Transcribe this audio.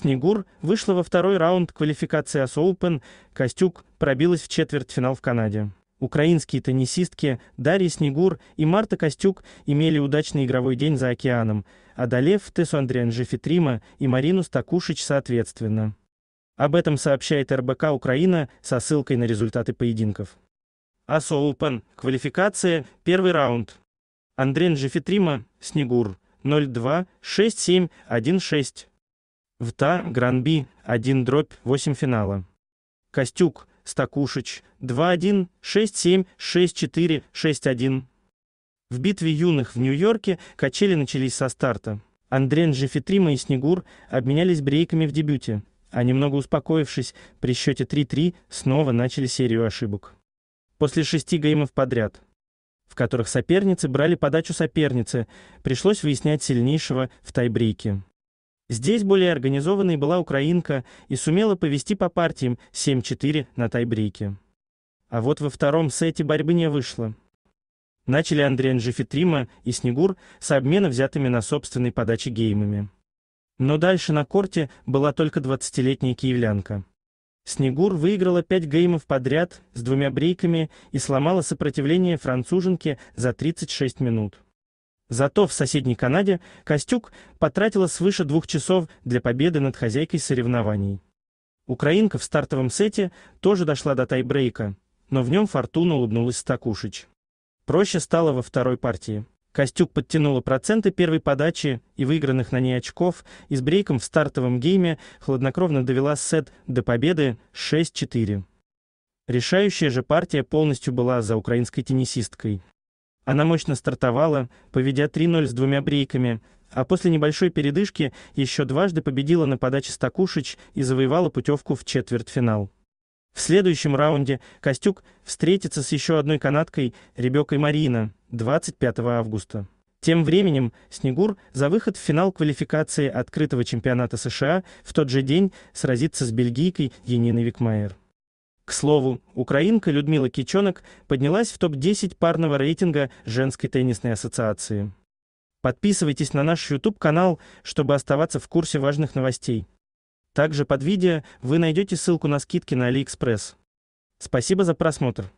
Снегур вышла во второй раунд квалификации АС Open, Костюк пробилась в четвертьфинал в Канаде. Украинские теннисистки Дарья Снегур и Марта Костюк имели удачный игровой день за океаном, одолев Тесу Андрианжи Фитрима и Марину Стакушич соответственно. Об этом сообщает РБК Украина со ссылкой на результаты поединков. АСО Open. Квалификация. Первый раунд. Андрен Жефитрима. Снегур. 0-2, 6-7, 1-6. Вта ТА Гранби 1 дробь 8 финала. Костюк, Стакушич 2-1, 6-7, 6-4, 6-1. В битве юных в Нью-Йорке качели начались со старта. Андрен Жефетрима и Снегур обменялись брейками в дебюте, а немного успокоившись, при счете 3-3 снова начали серию ошибок. После шести геймов подряд, в которых соперницы брали подачу соперницы, пришлось выяснять сильнейшего в тайбрейке. Здесь более организованной была украинка и сумела повести по партиям 7-4 на тайбрике. А вот во втором сете борьбы не вышло. Начали Андрей Анжифитрима и Снегур с обмена взятыми на собственной подаче геймами. Но дальше на корте была только 20-летняя киевлянка. Снегур выиграла 5 геймов подряд с двумя брейками и сломала сопротивление француженке за 36 минут. Зато в соседней Канаде Костюк потратила свыше двух часов для победы над хозяйкой соревнований. Украинка в стартовом сете тоже дошла до тайбрейка, но в нем фортуна улыбнулась Стакушич. Проще стало во второй партии. Костюк подтянула проценты первой подачи и выигранных на ней очков, и с брейком в стартовом гейме хладнокровно довела сет до победы 6-4. Решающая же партия полностью была за украинской теннисисткой. Она мощно стартовала, поведя 3-0 с двумя брейками, а после небольшой передышки еще дважды победила на подаче Стакушич и завоевала путевку в четвертьфинал. В следующем раунде Костюк встретится с еще одной канадкой Ребекой Марина 25 августа. Тем временем Снегур за выход в финал квалификации открытого чемпионата США в тот же день сразится с бельгийкой Яниной Викмайер. К слову, украинка Людмила Кичонок поднялась в топ-10 парного рейтинга женской теннисной ассоциации. Подписывайтесь на наш YouTube-канал, чтобы оставаться в курсе важных новостей. Также под видео вы найдете ссылку на скидки на AliExpress. Спасибо за просмотр.